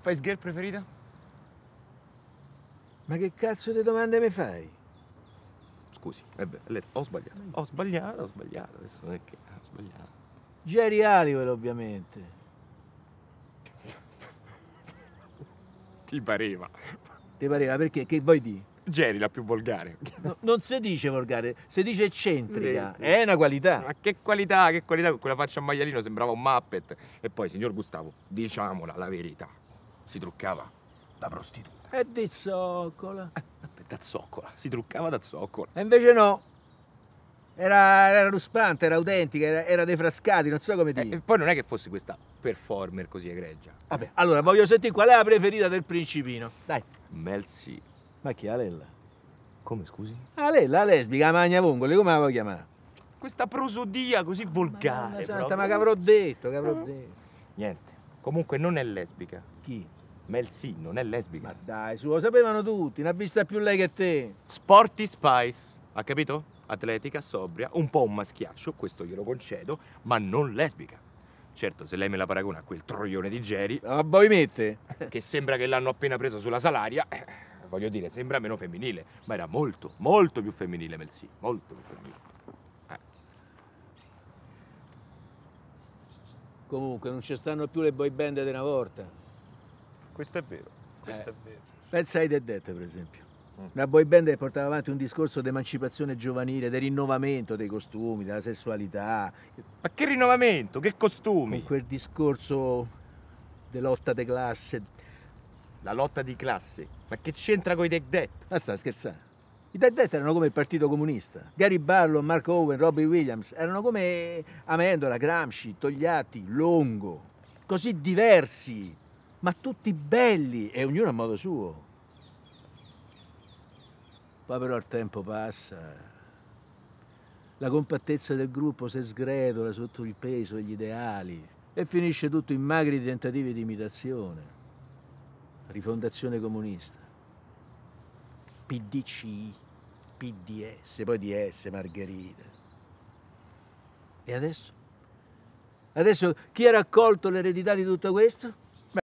Spice Girl preferita? Ma che cazzo di domande mi fai? Scusi, è ho sbagliato. Ho sbagliato, ho sbagliato. Adesso non è che ho sbagliato. Jerry Halliwell, ovviamente. Ti pareva. Ti pareva perché? Che vuoi dire? Geri la più volgare. No, non si dice volgare, si dice eccentrica. Sì, sì. È una qualità. Ma che qualità, che qualità, con quella faccia a maialino sembrava un Muppet. E poi, signor Gustavo, diciamola la verità, si truccava da prostituta. E di zoccola. Eh, da zoccola, si truccava da zoccola. E invece no, era, era, ruspante, era autentica, era, era dei frascati, non so come eh, dire. E poi non è che fosse questa performer così egregia. Vabbè, allora voglio sentire qual è la preferita del principino. Dai. Melzi ma chi è Alella? Come scusi? Alella, la lesbica, la magna vongole, come la vuoi chiamare? Questa prosodia così volgare. Ma, santa, ma che avrò detto, che avrò no. Mm. detto. Niente, comunque non è lesbica. Chi? Mel sì, non è lesbica. Ma dai, su, lo sapevano tutti, ne ha vista più lei che te. Sporty Spice, ha capito? Atletica, sobria, un po' un maschiaccio, questo glielo concedo, ma non lesbica. Certo, se lei me la paragona a quel troione di Jerry... Ma voi mette? Che sembra che l'hanno appena preso sulla salaria, eh, voglio dire, sembra meno femminile, ma era molto, molto più femminile Melzi, molto più femminile. Eh. Comunque non ci stanno più le boy band di una volta. Questo è vero, questo eh. è vero. Pensa ai Dead per esempio. Mm. Una boy band che portava avanti un discorso di emancipazione giovanile, del rinnovamento dei costumi, della sessualità. Ma che rinnovamento? Che costumi? Con quel discorso di lotta di classe, la lotta di classe. Ma che c'entra con i Dead Dead? Ma sta scherzando. I Dead Dead erano come il Partito Comunista. Gary Barlow, Mark Owen, Robbie Williams erano come Amendola, Gramsci, Togliatti, Longo. Così diversi, ma tutti belli e ognuno a modo suo. Poi però il tempo passa. La compattezza del gruppo si sgredola sotto il peso degli ideali e finisce tutto in magri tentativi di imitazione rifondazione comunista, PDC, PDS, poi DS, Margherita. E adesso? Adesso chi ha raccolto l'eredità di tutto questo?